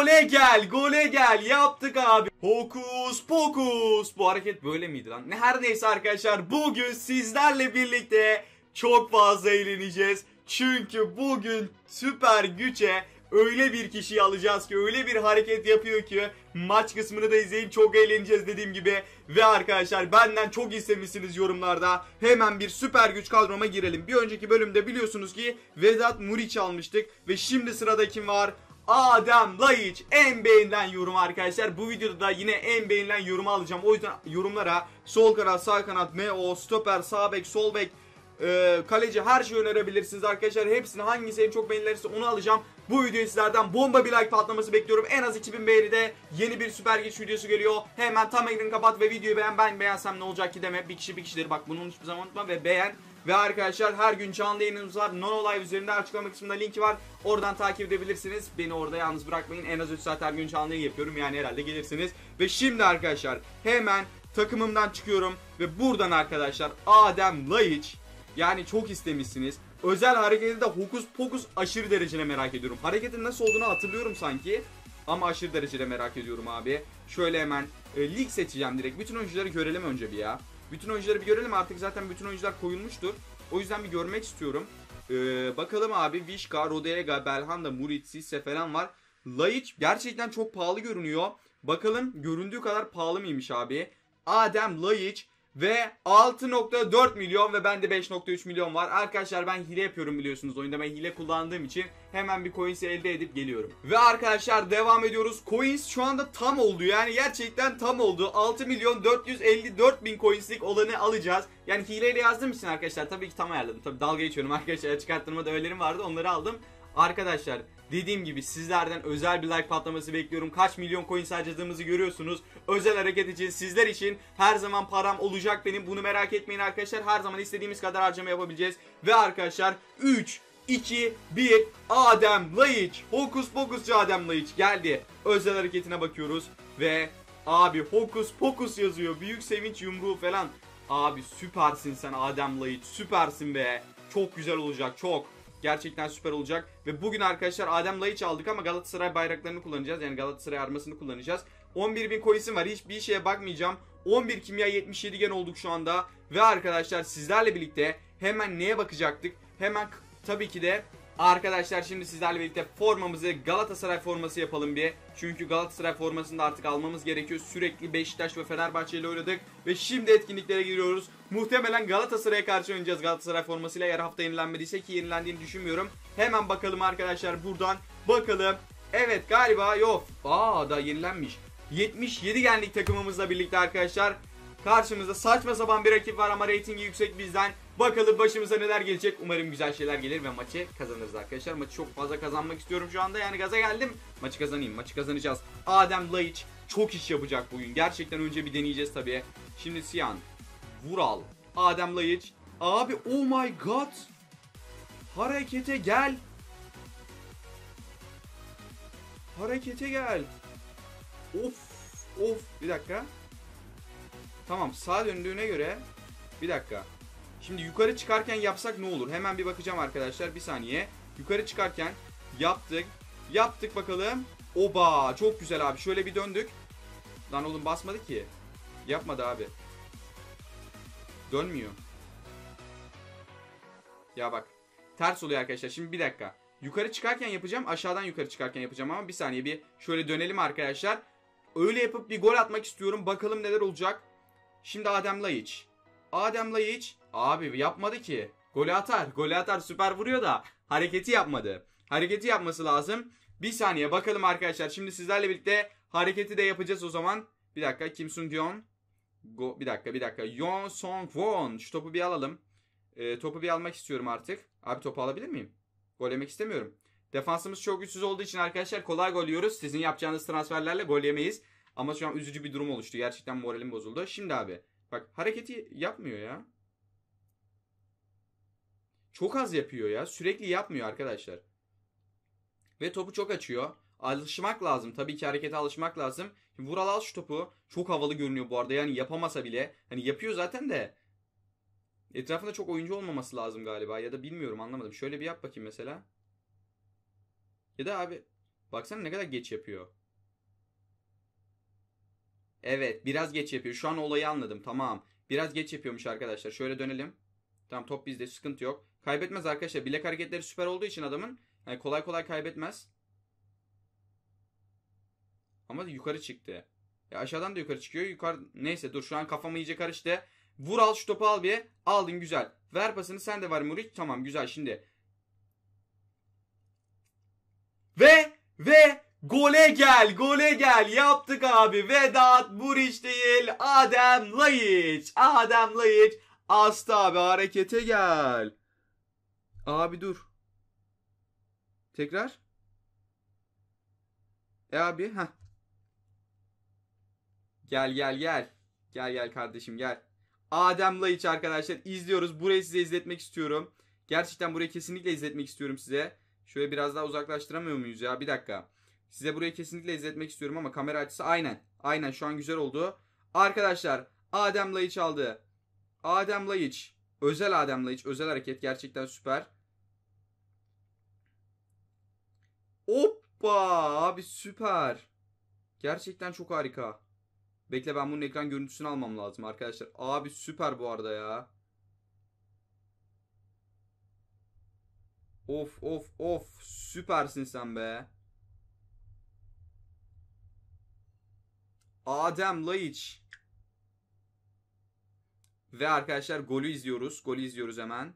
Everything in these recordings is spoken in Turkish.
gole gel gole gel yaptık abi. Hokus pokus. Bu hareket böyle miydi lan? Ne Her neyse arkadaşlar bugün sizlerle birlikte çok fazla eğleneceğiz. Çünkü bugün süper güce öyle bir kişiyi alacağız ki öyle bir hareket yapıyor ki maç kısmını da izleyin çok eğleneceğiz dediğim gibi. Ve arkadaşlar benden çok istemişsiniz yorumlarda. Hemen bir süper güç kadroma girelim. Bir önceki bölümde biliyorsunuz ki Vedat Muriç almıştık ve şimdi sırada kim var? Adem Layiç en beğenilen yorum arkadaşlar. Bu videoda da yine en beğenilen yorumu alacağım. O yüzden yorumlara sol kanat, sağ kanat, MO, stoper, sağ bek, sol bek, e, kaleci her şeyi önerebilirsiniz arkadaşlar. Hepsini hangisi en çok beğenilirse onu alacağım. Bu videoyu sizlerden bomba bir like patlaması bekliyorum. En az 2000 beğenide yeni bir süper geç videosu geliyor. Hemen tam ekranı kapat ve videoyu beğen. Ben beğensem ne olacak ki deme. Bir kişi bir kişidir. Bak bunu hiçbir zaman unutma ve beğen. Ve arkadaşlar her gün canlı yayınımız var. Nono Live üzerinde açıklama kısmında linki var. Oradan takip edebilirsiniz. Beni orada yalnız bırakmayın. En az 3 saat her gün canlı yayın yapıyorum. Yani herhalde gelirsiniz. Ve şimdi arkadaşlar hemen takımımdan çıkıyorum. Ve buradan arkadaşlar Adem Laiç. Yani çok istemişsiniz. Özel hareketi de hokus pokus aşırı derecede merak ediyorum. Hareketin nasıl olduğunu hatırlıyorum sanki. Ama aşırı derecede merak ediyorum abi. Şöyle hemen e, lig seçeceğim direkt. Bütün oyuncuları görelim önce bir ya. Bütün oyuncuları bir görelim artık zaten bütün oyuncular koyulmuştur. O yüzden bir görmek istiyorum. Ee, bakalım abi Vişka, Rodega, Belhanda, Murit, Sisse falan var. Laiç gerçekten çok pahalı görünüyor. Bakalım göründüğü kadar pahalı mıymış abi. Adem Laiç ve 6.4 milyon ve bende 5.3 milyon var. Arkadaşlar ben hile yapıyorum biliyorsunuz oyunda. Ben hile kullandığım için hemen bir coins elde edip geliyorum. Ve arkadaşlar devam ediyoruz. Coins şu anda tam oldu. Yani gerçekten tam oldu. 6 milyon 454 bin coins'lik olanı alacağız. Yani hileyle yazdım için arkadaşlar tabii ki tam ayarladım. Tabii dalga geçiyorum arkadaşlar. Çıkarttırmada öğelerim vardı onları aldım. Arkadaşlar Dediğim gibi sizlerden özel bir like patlaması bekliyorum. Kaç milyon coin harcadığımızı görüyorsunuz. Özel hareket için sizler için her zaman param olacak benim. Bunu merak etmeyin arkadaşlar. Her zaman istediğimiz kadar harcama yapabileceğiz. Ve arkadaşlar 3 2, 1, Adem Laiç. Hokus pokuscu Adem Laiç geldi. Özel hareketine bakıyoruz ve abi hokus pokus yazıyor. Büyük sevinç yumruğu falan. Abi süpersin sen Adem Laiç. Süpersin be. Çok güzel olacak çok. Gerçekten süper olacak. Ve bugün arkadaşlar Adem Laiç aldık ama Galatasaray bayraklarını kullanacağız. Yani Galatasaray armasını kullanacağız. 11.000 coin'sim var. Hiçbir şeye bakmayacağım. 11 kimya 77 gen olduk şu anda. Ve arkadaşlar sizlerle birlikte hemen neye bakacaktık? Hemen tabii ki de Arkadaşlar şimdi sizlerle birlikte formamızı Galatasaray forması yapalım bir. Çünkü Galatasaray formasını da artık almamız gerekiyor. Sürekli Beşiktaş ve Fenerbahçe ile oynadık. Ve şimdi etkinliklere giriyoruz. Muhtemelen Galatasaray'a karşı oynayacağız Galatasaray formasıyla. Eğer hafta yenilenmediyse ki yenilendiğini düşünmüyorum. Hemen bakalım arkadaşlar buradan. Bakalım. Evet galiba yok. Aa da yenilenmiş. 77 genlik takımımızla birlikte arkadaşlar. Karşımızda saçma sapan bir rakip var ama reytingi yüksek bizden. Bakalım başımıza neler gelecek. Umarım güzel şeyler gelir ve maçı kazanırız arkadaşlar. Maçı çok fazla kazanmak istiyorum şu anda. Yani gaza geldim. Maçı kazanayım. Maçı kazanacağız. Adem Laiç çok iş yapacak bugün. Gerçekten önce bir deneyeceğiz tabii. Şimdi Siyan, Vural, Adem Laiç. Abi oh my god. Harekete gel. Harekete gel. Of of bir dakika. Tamam sağ döndüğüne göre bir dakika. Şimdi yukarı çıkarken yapsak ne olur? Hemen bir bakacağım arkadaşlar. Bir saniye. Yukarı çıkarken yaptık. Yaptık bakalım. Oba çok güzel abi. Şöyle bir döndük. Lan oğlum basmadı ki. Yapmadı abi. Dönmüyor. Ya bak. Ters oluyor arkadaşlar. Şimdi bir dakika. Yukarı çıkarken yapacağım. Aşağıdan yukarı çıkarken yapacağım ama bir saniye bir şöyle dönelim arkadaşlar. Öyle yapıp bir gol atmak istiyorum. Bakalım neler olacak. Şimdi Adem Laiç. Adem hiç abi yapmadı ki. Golü atar. Golü atar süper vuruyor da hareketi yapmadı. Hareketi yapması lazım. Bir saniye bakalım arkadaşlar. Şimdi sizlerle birlikte hareketi de yapacağız o zaman. Bir dakika Kim Sun Gyeon. Go, bir dakika bir dakika. Yon Song Won. Şu topu bir alalım. E, topu bir almak istiyorum artık. Abi topu alabilir miyim? Gol yemek istemiyorum. Defansımız çok güçsüz olduğu için arkadaşlar kolay gol yiyoruz. Sizin yapacağınız transferlerle gol yemeyiz. Ama şu an üzücü bir durum oluştu. Gerçekten moralim bozuldu. Şimdi abi Bak hareketi yapmıyor ya. Çok az yapıyor ya. Sürekli yapmıyor arkadaşlar. Ve topu çok açıyor. Alışmak lazım. Tabii ki harekete alışmak lazım. Şimdi Vural al şu topu. Çok havalı görünüyor bu arada. Yani yapamasa bile. Hani yapıyor zaten de. Etrafında çok oyuncu olmaması lazım galiba. Ya da bilmiyorum anlamadım. Şöyle bir yap bakayım mesela. Ya da abi baksana ne kadar geç yapıyor. Evet biraz geç yapıyor. Şu an olayı anladım tamam. Biraz geç yapıyormuş arkadaşlar. Şöyle dönelim. Tamam top bizde sıkıntı yok. Kaybetmez arkadaşlar. Bilek hareketleri süper olduğu için adamın yani kolay kolay kaybetmez. Ama yukarı çıktı. Ya aşağıdan da yukarı çıkıyor. Yukarı neyse dur şu an kafamı iyice karıştı. Vur al şu topu al bir. Aldın güzel. Ver pasını sen de var Muriç. Tamam güzel şimdi. Ve ve Gole gel, gole gel. Yaptık abi. Vedat Buriç değil, Adem Layiç. Adem Layiç. asta abi harekete gel. Abi dur. Tekrar. E abi, ha. Gel gel gel. Gel gel kardeşim gel. Adem Layiç arkadaşlar izliyoruz. Burayı size izletmek istiyorum. Gerçekten burayı kesinlikle izletmek istiyorum size. Şöyle biraz daha uzaklaştıramıyor muyuz ya? Bir dakika. Size burayı kesinlikle izletmek istiyorum ama kamera açısı aynen. Aynen şu an güzel oldu. Arkadaşlar Adem Laiç aldı. Adem Laiç. Özel Adem Laiç. Özel hareket. Gerçekten süper. Hoppa abi süper. Gerçekten çok harika. Bekle ben bunun ekran görüntüsünü almam lazım arkadaşlar. Abi süper bu arada ya. Of of of süpersin sen be. Adem Laiç. Ve arkadaşlar golü izliyoruz. Golü izliyoruz hemen.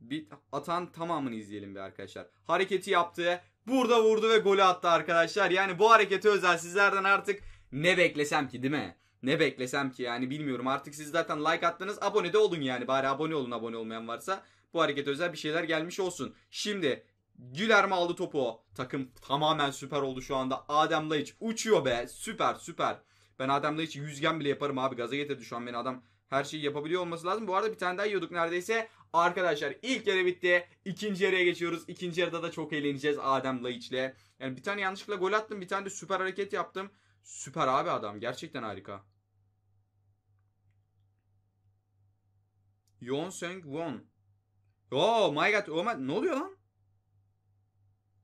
Bir atan tamamını izleyelim bir arkadaşlar. Hareketi yaptı. Burada vurdu ve golü attı arkadaşlar. Yani bu hareketi özel sizlerden artık ne beklesem ki değil mi? Ne beklesem ki yani bilmiyorum. Artık siz zaten like attınız. Abone de olun yani. Bari abone olun abone olmayan varsa. Bu hareket özel bir şeyler gelmiş olsun. Şimdi Güler mi aldı topu? Takım tamamen süper oldu şu anda. Adem Laiç uçuyor be. Süper süper. Ben Adem Laiç'i yüzgen bile yaparım abi. Gaza getirdi şu an beni adam. Her şeyi yapabiliyor olması lazım. Bu arada bir tane daha yiyorduk neredeyse. Arkadaşlar ilk yarı bitti. İkinci yarıya geçiyoruz. İkinci yarıda da çok eğleneceğiz Adem Laiç'le. Yani bir tane yanlışlıkla gol attım. Bir tane de süper hareket yaptım. Süper abi adam. Gerçekten harika. Yon Seng Won. Oh my god. Oh my... Ne oluyor lan?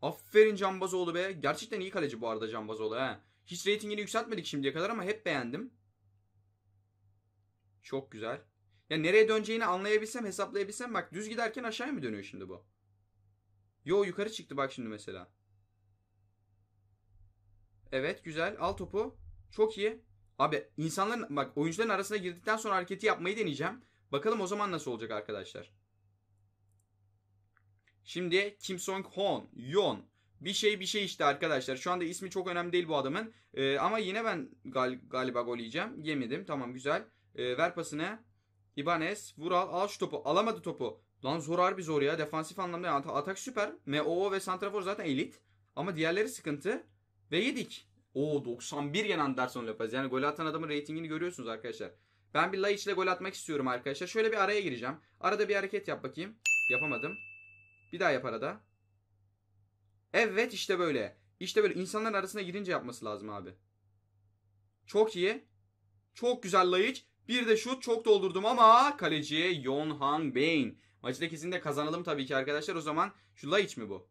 Aferin Cambazoğlu be. Gerçekten iyi kaleci bu arada Cambazoğlu he. Hiç reytingini yükseltmedik şimdiye kadar ama hep beğendim. Çok güzel. Ya nereye döneceğini anlayabilsem hesaplayabilsem bak düz giderken aşağıya mı dönüyor şimdi bu? Yo yukarı çıktı bak şimdi mesela. Evet güzel al topu. Çok iyi. Abi insanların bak oyuncuların arasına girdikten sonra hareketi yapmayı deneyeceğim. Bakalım o zaman nasıl olacak arkadaşlar. Şimdi Kim Song Hon, Yon bir şey bir şey işte arkadaşlar. Şu anda ismi çok önemli değil bu adamın. Ee, ama yine ben gal galiba gol yiyeceğim. Yemedim. Tamam güzel. Ee, ver pasını. Ibanez, Vural al şu topu. Alamadı topu. Lan zor harbi zor ya. Defansif anlamda yani atak süper. MOO ve Santrafor zaten elit. Ama diğerleri sıkıntı. Ve yedik. O 91 yenen Anderson Lopez. Yani gol atan adamın reytingini görüyorsunuz arkadaşlar. Ben bir Laiç ile gol atmak istiyorum arkadaşlar. Şöyle bir araya gireceğim. Arada bir hareket yap bakayım. Yapamadım. Bir daha yap arada. Evet işte böyle. İşte böyle insanların arasına girince yapması lazım abi. Çok iyi. Çok güzel Laiç. Bir de şut çok doldurdum ama kaleci Yonhan Bain. Maçı da kesin de kazanalım tabii ki arkadaşlar. O zaman şu Laiç mi bu?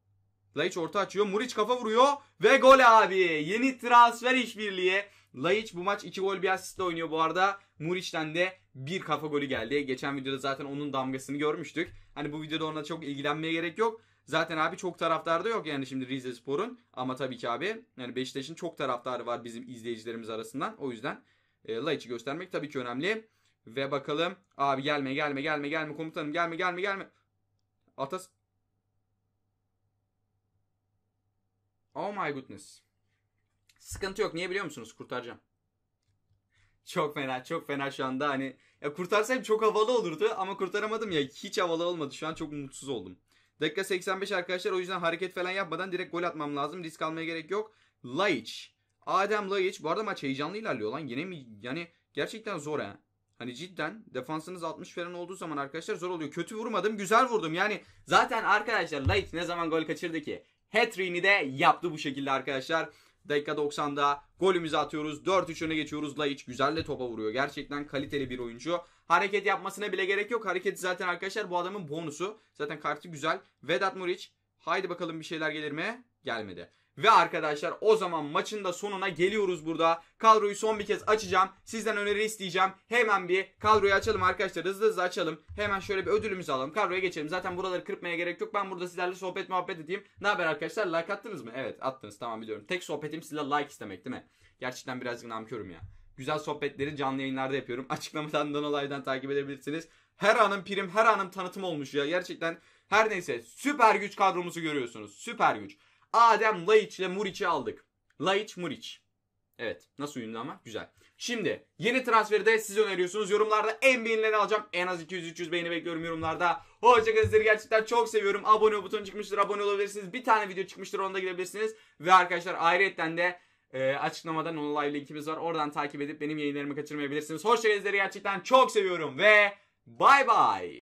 Laiç orta açıyor. Muriç kafa vuruyor ve gol abi. Yeni transfer işbirliği. Laiç bu maç 2 gol bir asistle oynuyor bu arada. Muriç'ten de bir kafa golü geldi. Geçen videoda zaten onun damgasını görmüştük. Hani bu videoda ona çok ilgilenmeye gerek yok. Zaten abi çok taraftarı da yok yani şimdi Rize Spor'un. Ama tabii ki abi yani Beşiktaş'ın çok taraftarı var bizim izleyicilerimiz arasından. O yüzden e, Laiç'i göstermek tabii ki önemli. Ve bakalım abi gelme gelme gelme gelme komutanım gelme gelme gelme. Atas... Oh my goodness. Sıkıntı yok. Niye biliyor musunuz? Kurtaracağım. Çok fena, çok fena şu anda hani ya kurtarsaydım çok havalı olurdu ama kurtaramadım ya hiç havalı olmadı. Şu an çok mutsuz oldum. Dakika 85 arkadaşlar o yüzden hareket falan yapmadan direkt gol atmam lazım. Risk almaya gerek yok. Laiç. Adem Laiç. Bu arada maç heyecanlı ilerliyor lan. Yine mi? Yani gerçekten zor ha. Hani cidden defansınız 60 falan olduğu zaman arkadaşlar zor oluyor. Kötü vurmadım güzel vurdum. Yani zaten arkadaşlar Light ne zaman gol kaçırdı ki? Hat de yaptı bu şekilde arkadaşlar. Dakika 90'da golümüzü atıyoruz. 4-3 öne geçiyoruz. Laiç güzel de topa vuruyor. Gerçekten kaliteli bir oyuncu. Hareket yapmasına bile gerek yok. Hareketi zaten arkadaşlar bu adamın bonusu. Zaten kartı güzel. Vedat Muriç. Haydi bakalım bir şeyler gelir mi? Gelmedi. Ve arkadaşlar o zaman maçın da sonuna geliyoruz burada. Kadroyu son bir kez açacağım. Sizden öneri isteyeceğim. Hemen bir kadroyu açalım arkadaşlar. Hızlı hızlı açalım. Hemen şöyle bir ödülümüzü alalım. Kadroya geçelim. Zaten buraları kırpmaya gerek yok. Ben burada sizlerle sohbet muhabbet edeyim. Ne haber arkadaşlar? Like attınız mı? Evet attınız. Tamam biliyorum. Tek sohbetim sizle like istemek değil mi? Gerçekten birazcık namkörüm ya. Güzel sohbetleri canlı yayınlarda yapıyorum. Açıklamadan Donalay'dan takip edebilirsiniz. Her anım prim, her anım tanıtım olmuş ya. Gerçekten her neyse süper güç kadromuzu görüyorsunuz. Süper güç. Adem Laiç ile Murici aldık. Laiç Muriç. Evet. Nasıl uyumlu ama? Güzel. Şimdi yeni transferi de siz öneriyorsunuz. Yorumlarda en beğenileri alacağım. En az 200-300 beğeni bekliyorum yorumlarda. Hoşçakalın sizleri gerçekten çok seviyorum. Abone butonu çıkmıştır. Abone olabilirsiniz. Bir tane video çıkmıştır. Onda girebilirsiniz. Ve arkadaşlar ayrıyetten de e, açıklamada Nonolive linkimiz var. Oradan takip edip benim yayınlarımı kaçırmayabilirsiniz. Hoşçakalın sizleri gerçekten çok seviyorum. Ve bay bay.